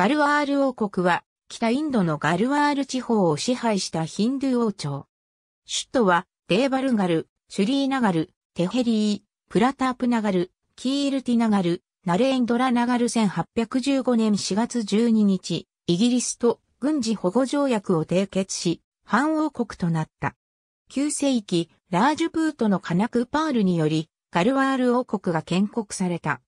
ガルワール王国は、北インドのガルワール地方を支配したヒンドゥー王朝。首都は、デーバルガル、シュリーナガル、テヘリー、プラタープナガル、キールティナガル、ナレンドラナガル1815年4月12日、イギリスと軍事保護条約を締結し、反王国となった。9世紀、ラージュプートのカナクパールにより、ガルワール王国が建国された。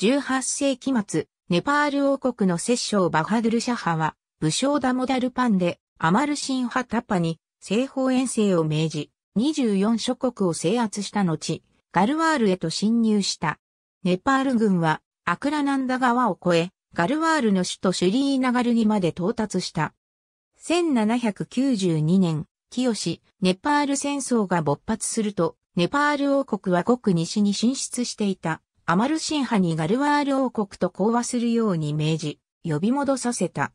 18世紀末、ネパール王国の摂政バハドゥルシャハは、武将ダモダルパンで、アマルシンハタパに、西方遠征を命じ、24諸国を制圧した後、ガルワールへと侵入した。ネパール軍は、アクラナンダ川を越え、ガルワールの首都シュリーナガルにまで到達した。1792年、清ネパール戦争が勃発すると、ネパール王国はごく西に進出していた。アマルシンハにガルワール王国と講和するように命じ、呼び戻させた。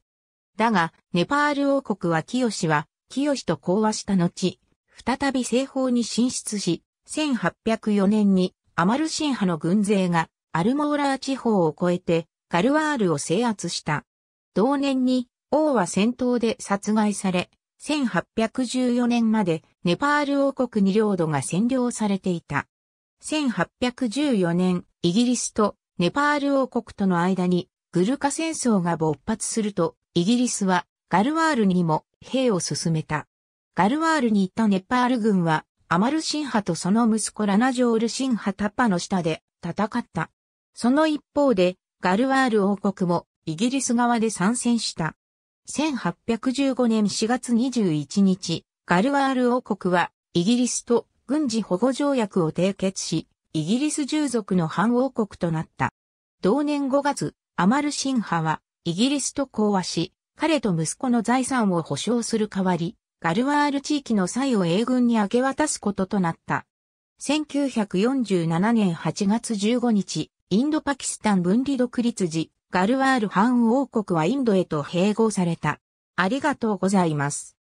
だが、ネパール王国は清は、清と講和した後、再び西方に進出し、1804年にアマルシンハの軍勢がアルモーラー地方を越えてガルワールを制圧した。同年に王は戦闘で殺害され、1814年までネパール王国に領土が占領されていた。1814年、イギリスとネパール王国との間にグルカ戦争が勃発すると、イギリスはガルワールにも兵を進めた。ガルワールに行ったネパール軍は、アマルシンハとその息子ラナジョールシンハタッパの下で戦った。その一方で、ガルワール王国もイギリス側で参戦した。1815年4月21日、ガルワール王国はイギリスと軍事保護条約を締結し、イギリス従属の反王国となった。同年5月、アマルシンハは、イギリスと講和し、彼と息子の財産を保障する代わり、ガルワール地域の際を英軍に明け渡すこととなった。1947年8月15日、インドパキスタン分離独立時、ガルワール反王国はインドへと併合された。ありがとうございます。